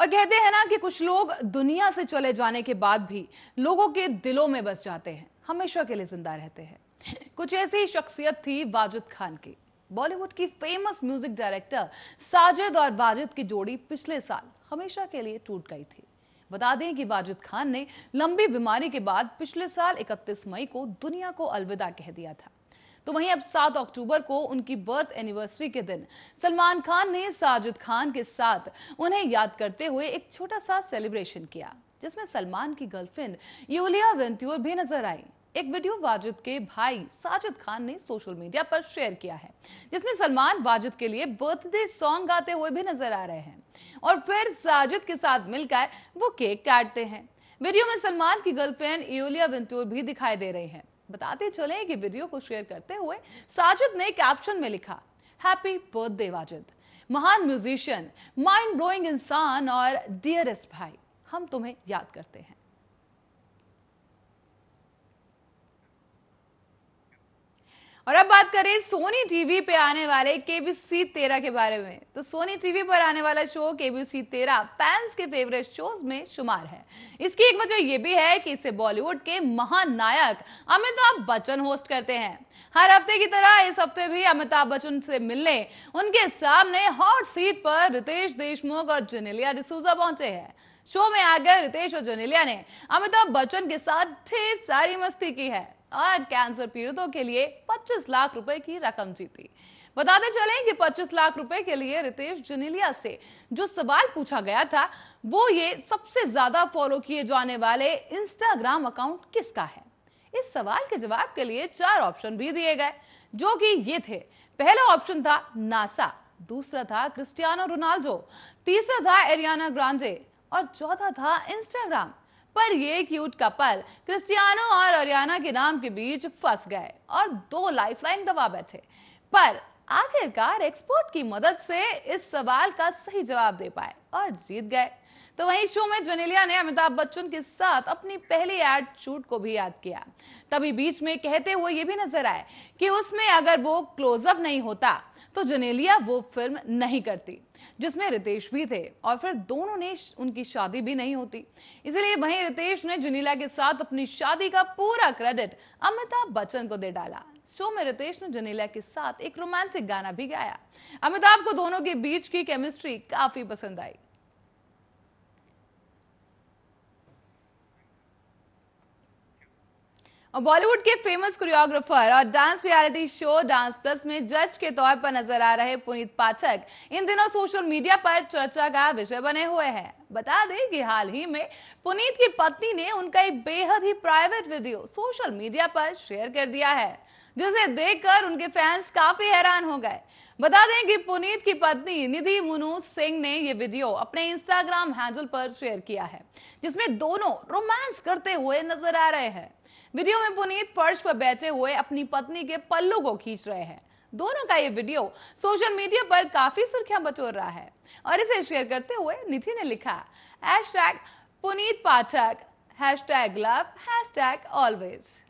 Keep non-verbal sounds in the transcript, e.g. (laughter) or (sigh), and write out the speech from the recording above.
और कहते हैं ना कि कुछ लोग दुनिया से चले जाने के बाद भी लोगों के दिलों में बस जाते हैं हमेशा के लिए जिंदा रहते हैं (laughs) कुछ ऐसी शख्सियत थी वाजिद खान की बॉलीवुड की फेमस म्यूजिक डायरेक्टर साजिद और वाजिद की जोड़ी पिछले साल हमेशा के लिए टूट गई थी बता दें कि वाजिद खान ने लंबी बीमारी के बाद पिछले साल 31 मई को दुनिया को अलविदा कह दिया था तो वहीं अब 7 अक्टूबर को उनकी बर्थ एनिवर्सरी के दिन सलमान खान ने साजिद खान के साथ उन्हें याद करते हुए एक छोटा सा सेलिब्रेशन किया जिसमें सलमान की गर्लफ्रेंड यूलिया वेंत्योर भी नजर आई एक वीडियो वाजिद के भाई साजिद खान ने सोशल मीडिया पर शेयर किया है जिसमें सलमान वाजिद के लिए बर्थडे सॉन्ग गाते हुए भी नजर आ रहे हैं और फिर साजिद के साथ मिलकर वो केक काटते हैं वीडियो में सलमान की गर्लफ्रेंड इोलिया वेंतूर भी दिखाई दे रही हैं बताते चले कि वीडियो को शेयर करते हुए साजिद ने कैप्शन में लिखा हैप्पी बर्थडे वाजिद महान म्यूजिशियन माइंड ब्लोइंग इंसान और डियरेस्ट भाई हम तुम्हें याद करते हैं और अब बात करें सोनी टीवी पे आने वाले केबीसी तेरह के बारे में तो सोनी टीवी पर आने वाला शो केबीसी तेरह फैंस के फेवरेट शोज में शुमार है इसकी एक वजह यह भी है कि इसे बॉलीवुड के महानायक अमिताभ बच्चन होस्ट करते हैं हर हफ्ते की तरह इस हफ्ते भी अमिताभ बच्चन से मिलने उनके सामने हॉट सीट पर रितेश देशमुख और जेनेलिया डिसूजा पहुंचे हैं शो में आकर रितेश और जेनेलिया ने अमिताभ बच्चन के साथ ढेर सारी मस्ती की है और कैंसर पीड़ितों के लिए 25 लाख रुपए की रकम जीती बताते चले कि 25 लाख रुपए के लिए रितेश जनेलिया से जो सवाल पूछा गया था वो ये सबसे ज्यादा फॉलो किए जाने वाले इंस्टाग्राम अकाउंट किसका है इस सवाल के जवाब के लिए चार ऑप्शन भी दिए गए जो कि ये थे पहला ऑप्शन था नासा दूसरा था क्रिस्टियानो रोनाल्डो तीसरा था एरियाना ग्रांडे और चौथा था इंस्टाग्राम पर ये क्यूट कपल क्रिस्टियानो और अरियाना के नाम के बीच फंस गए और दो लाइफलाइन दबा बैठे पर आखिरकार एक्सपोर्ट की मदद से इस सवाल का सही जवाब दे पाए और जीत गए तो वहीं शो में जनेलिया ने अमिताभ बच्चन के साथ अपनी पहली एड शूट को भी याद किया तभी बीच में कहते हुए ये भी नजर आए कि उसमें अगर वो क्लोजअप नहीं होता तो जनेलिया वो फिल्म नहीं करती जिसमें रितेश भी थे और फिर दोनों ने उनकी शादी भी नहीं होती इसीलिए वहीं रितेश ने जुनीला के साथ अपनी शादी का पूरा क्रेडिट अमिताभ बच्चन को दे डाला शो में रितेश ने जुनीला के साथ एक रोमांटिक गाना भी गाया अमिताभ को दोनों के बीच की केमिस्ट्री काफी पसंद आई बॉलीवुड के फेमस कोरियोग्राफर और dance reality show dance plus में जज के तौर पर नजर आ रहे पुनीत पाठक इन दिनों सोशल मीडिया पर चर्चा का विषय बने हुए हैं बता दें कि हाल ही में पुनीत की पत्नी ने उनका एक बेहद ही प्राइवेट वीडियो सोशल मीडिया पर शेयर कर दिया है जिसे देखकर उनके फैंस काफी हैरान हो गए बता दें कि पुनीत की पत्नी निधि मुनू सिंह ने यह वीडियो अपने इंस्टाग्राम हैंडल पर शेयर किया है जिसमें दोनों रोमांस करते हुए नजर आ रहे हैं वीडियो में पुनीत फर्श पर बैठे हुए अपनी पत्नी के पल्लू को खींच रहे हैं दोनों का ये वीडियो सोशल मीडिया पर काफी सुर्खियां बटोर रहा है और इसे शेयर करते हुए निधि ने लिखा hash Puneet Pathak hashtag love hashtag always